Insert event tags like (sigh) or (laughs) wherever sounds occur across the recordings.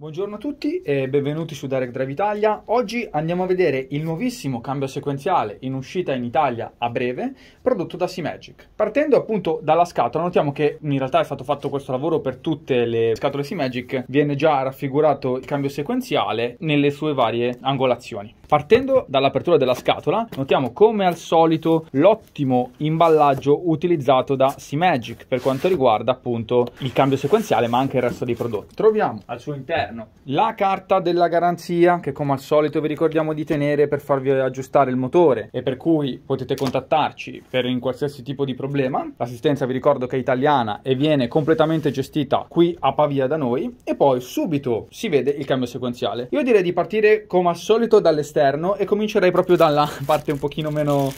Buongiorno a tutti e benvenuti su Direct Drive Italia. Oggi andiamo a vedere il nuovissimo cambio sequenziale in uscita in Italia a breve prodotto da C-Magic. Partendo appunto dalla scatola, notiamo che in realtà è stato fatto questo lavoro per tutte le scatole C-Magic, viene già raffigurato il cambio sequenziale nelle sue varie angolazioni. Partendo dall'apertura della scatola, notiamo come al solito l'ottimo imballaggio utilizzato da C-Magic per quanto riguarda appunto il cambio sequenziale ma anche il resto dei prodotti. Troviamo al suo interno all'interno. La carta della garanzia che come al solito vi ricordiamo di tenere per farvi aggiustare il motore e per cui potete contattarci per in qualsiasi tipo di problema. L'assistenza vi ricordo che è italiana e viene completamente gestita qui a Pavia da noi e poi subito si vede il cambio sequenziale. Io direi di partire come al solito dall'esterno e comincerei proprio dalla (laughs) parte un pochino meno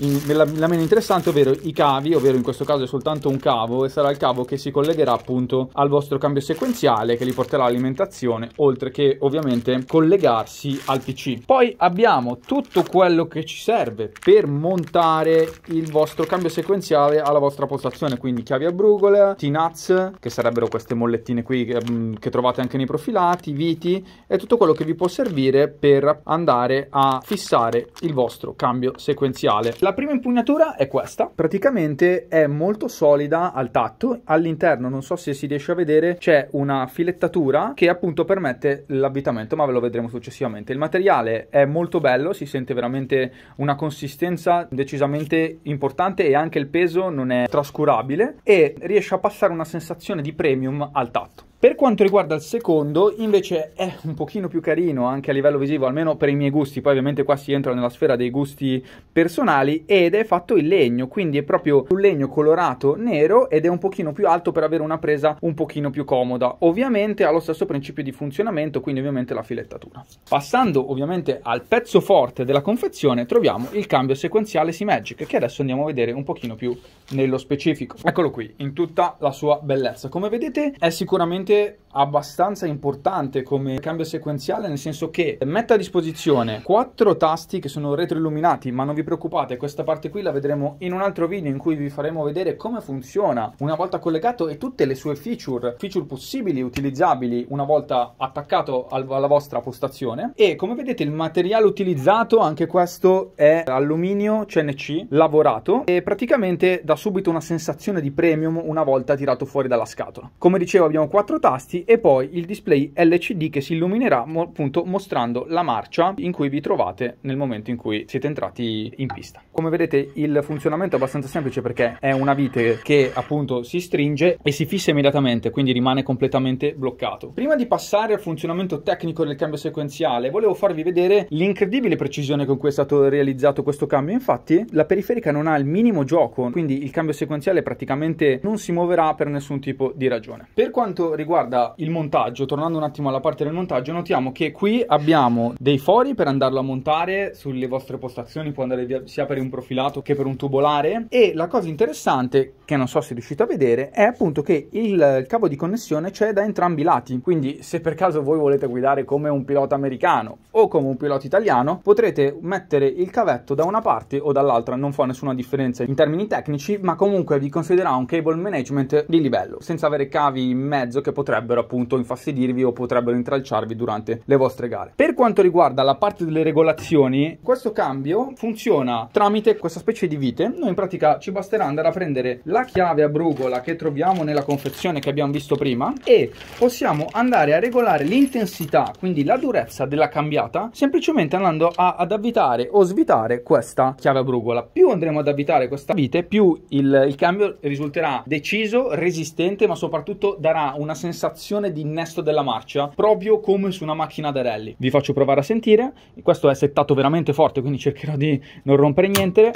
in, mm, la, la, meno interessante, ovvero i cavi, ovvero in questo caso è soltanto un cavo e sarà il cavo che si collegherà appunto al vostro cambio sequenziale che li porterà all'alimentazione, oltre che ovviamente collegarsi al PC. Poi abbiamo tutto quello che ci serve per montare il vostro cambio sequenziale alla vostra postazione, quindi chiavi a brugole, T-nuts, che sarebbero queste mollettine qui che, mm, che trovate anche nei profilati, viti e tutto quello che vi può servire per andare a fissare il vostro cambio sequenziale. La prima impugnatura è questa, praticamente è molto solida al tatto, all'interno non so se si riesce a vedere c'è una filettatura che appunto permette l'avvitamento ma ve lo vedremo successivamente. Il materiale è molto bello, si sente veramente una consistenza decisamente importante e anche il peso non è trascurabile e riesce a passare una sensazione di premium al tatto. Per quanto riguarda il secondo, invece è un pochino più carino anche a livello visivo, almeno per i miei gusti, poi ovviamente qua si entra nella sfera dei gusti personali, ed è fatto in legno, quindi è proprio un legno colorato nero ed è un pochino più alto per avere una presa un pochino più comoda. Ovviamente ha lo stesso principio di funzionamento, quindi ovviamente la filettatura. Passando ovviamente al pezzo forte della confezione, troviamo il cambio sequenziale Simagic, che adesso andiamo a vedere un pochino più nello specifico. Eccolo qui, in tutta la sua bellezza. Come vedete è sicuramente veramente abbastanza importante come cambio sequenziale nel senso che mette a disposizione quattro tasti che sono retroilluminati ma non vi preoccupate questa parte qui la vedremo in un altro video in cui vi faremo vedere come funziona una volta collegato e tutte le sue feature feature possibili utilizzabili una volta attaccato alla vostra postazione e come vedete il materiale utilizzato anche questo è alluminio CNC lavorato e praticamente dà subito una sensazione di premium una volta tirato fuori dalla scatola come dicevo abbiamo quattro quattro tasti e poi il display LCD che si illuminerà appunto mostrando la marcia in cui vi trovate nel momento in cui siete entrati in pista. Come vedete il funzionamento è abbastanza semplice perché è una vite che appunto si stringe e si fissa immediatamente quindi rimane completamente bloccato. Prima di passare al funzionamento tecnico del cambio sequenziale volevo farvi vedere l'incredibile precisione con cui è stato realizzato questo cambio infatti la periferica non ha il minimo gioco quindi il cambio sequenziale praticamente non si muoverà per nessun tipo di ragione. Per quanto riguarda riguarda il montaggio, tornando un attimo alla parte del montaggio, notiamo che qui abbiamo dei fori per andarlo a montare sulle vostre postazioni, può andare via, sia per un profilato che per un tubolare e la cosa interessante, che non so se riuscite a vedere, è appunto che il cavo di connessione c'è da entrambi i lati, quindi se per caso voi volete guidare come un pilota americano o come un pilota italiano, potrete mettere il cavetto da una parte o dall'altra, non fa nessuna differenza in termini tecnici, ma comunque vi considererà un cable management di livello, senza avere cavi in mezzo che potrebbero appunto infastidirvi o potrebbero intralciarvi durante le vostre gare. Per quanto riguarda la parte delle regolazioni, questo cambio funziona tramite questa specie di vite. Noi in pratica ci basterà andare a prendere la chiave a brugola che troviamo nella confezione che abbiamo visto prima e possiamo andare a regolare l'intensità, quindi la durezza della cambiata, semplicemente andando a, ad avvitare o svitare questa chiave a brugola. Più andremo ad avvitare questa vite, più il, il cambio risulterà deciso, resistente, ma soprattutto darà una sensazione sensazione di innesto della marcia, proprio come su una macchina da rally. Vi faccio provare a sentire, questo è settato veramente forte, quindi cercherò di non rompere niente.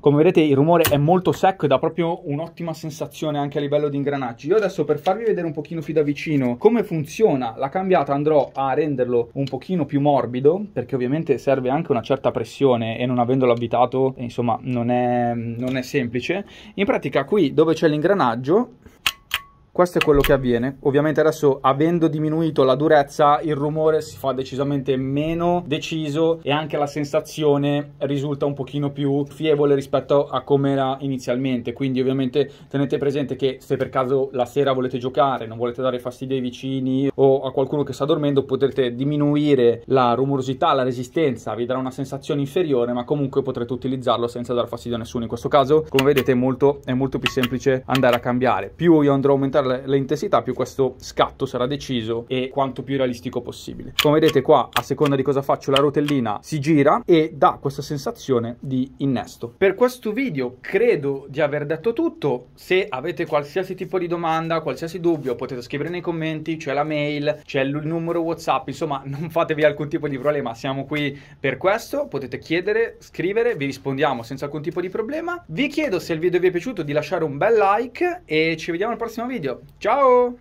Come vedete il rumore è molto secco e dà proprio un'ottima sensazione anche a livello di ingranaggi. Io adesso per farvi vedere un pochino più da vicino come funziona la cambiata andrò a renderlo un pochino più morbido perché ovviamente serve anche una certa pressione e non avendolo avvitato insomma non è, non è semplice. In pratica qui dove c'è l'ingranaggio questo è quello che avviene ovviamente adesso avendo diminuito la durezza il rumore si fa decisamente meno deciso e anche la sensazione risulta un pochino più fievole rispetto a come era inizialmente quindi ovviamente tenete presente che se per caso la sera volete giocare non volete dare fastidio ai vicini o a qualcuno che sta dormendo potrete diminuire la rumorosità la resistenza vi darà una sensazione inferiore ma comunque potrete utilizzarlo senza dar fastidio a nessuno in questo caso come vedete molto, è molto più semplice andare a cambiare più io andrò a aumentare aumentare l'intensità più questo scatto sarà deciso e quanto più realistico possibile. Come vedete qua, a seconda di cosa faccio, la rotellina si gira e dà questa sensazione di innesto. Per questo video credo di aver detto tutto. Se avete qualsiasi tipo di domanda, qualsiasi dubbio, potete scrivere nei commenti, c'è la mail, c'è il numero WhatsApp, insomma, (laughs) non fatevi alcun tipo di problema, siamo qui per questo, potete chiedere, scrivere, vi rispondiamo senza alcun tipo di problema. Vi chiedo se il video vi è piaciuto di lasciare un bel like e ci vediamo al prossimo video video. Ciao!